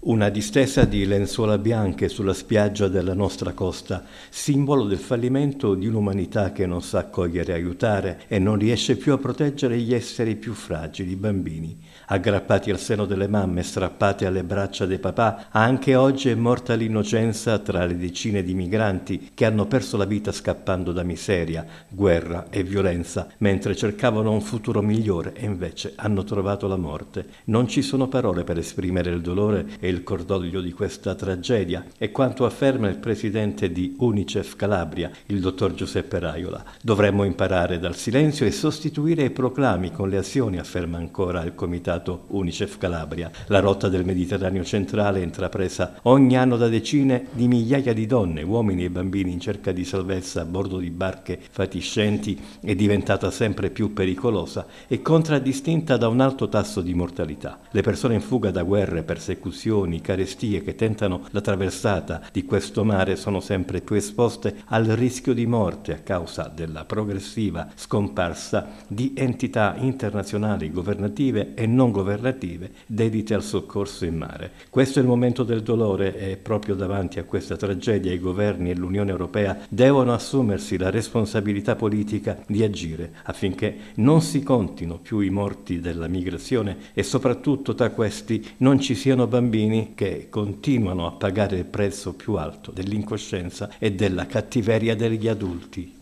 una distesa di lenzuola bianche sulla spiaggia della nostra costa, simbolo del fallimento di un'umanità che non sa accogliere e aiutare e non riesce più a proteggere gli esseri più fragili, i bambini, aggrappati al seno delle mamme, strappati alle braccia dei papà, anche oggi è morta l'innocenza tra le decine di migranti che hanno perso la vita scappando da miseria, guerra e violenza, mentre cercavano un futuro migliore e invece hanno trovato la morte. Non ci sono parole per esprimere il dolore e il cordoglio di questa tragedia è quanto afferma il presidente di Unicef Calabria, il dottor Giuseppe Raiola. Dovremmo imparare dal silenzio e sostituire i proclami con le azioni, afferma ancora il comitato Unicef Calabria. La rotta del Mediterraneo centrale è intrapresa ogni anno da decine di migliaia di donne, uomini e bambini in cerca di salvezza a bordo di barche fatiscenti è diventata sempre più pericolosa e contraddistinta da un alto tasso di mortalità. Le persone in fuga da guerre, persecuzioni, inondazioni, carestie che tentano la traversata di questo mare sono sempre più esposte al rischio di morte a causa della progressiva scomparsa di entità internazionali governative e non governative dedite al soccorso in mare. Questo è il momento del dolore e proprio davanti a questa tragedia i governi e l'Unione Europea devono assumersi la responsabilità politica di agire affinché non si contino più i morti della migrazione e soprattutto tra questi non ci siano bambini cittadini che continuano a pagare il prezzo più alto dell'incoscienza e della cattiveria degli adulti.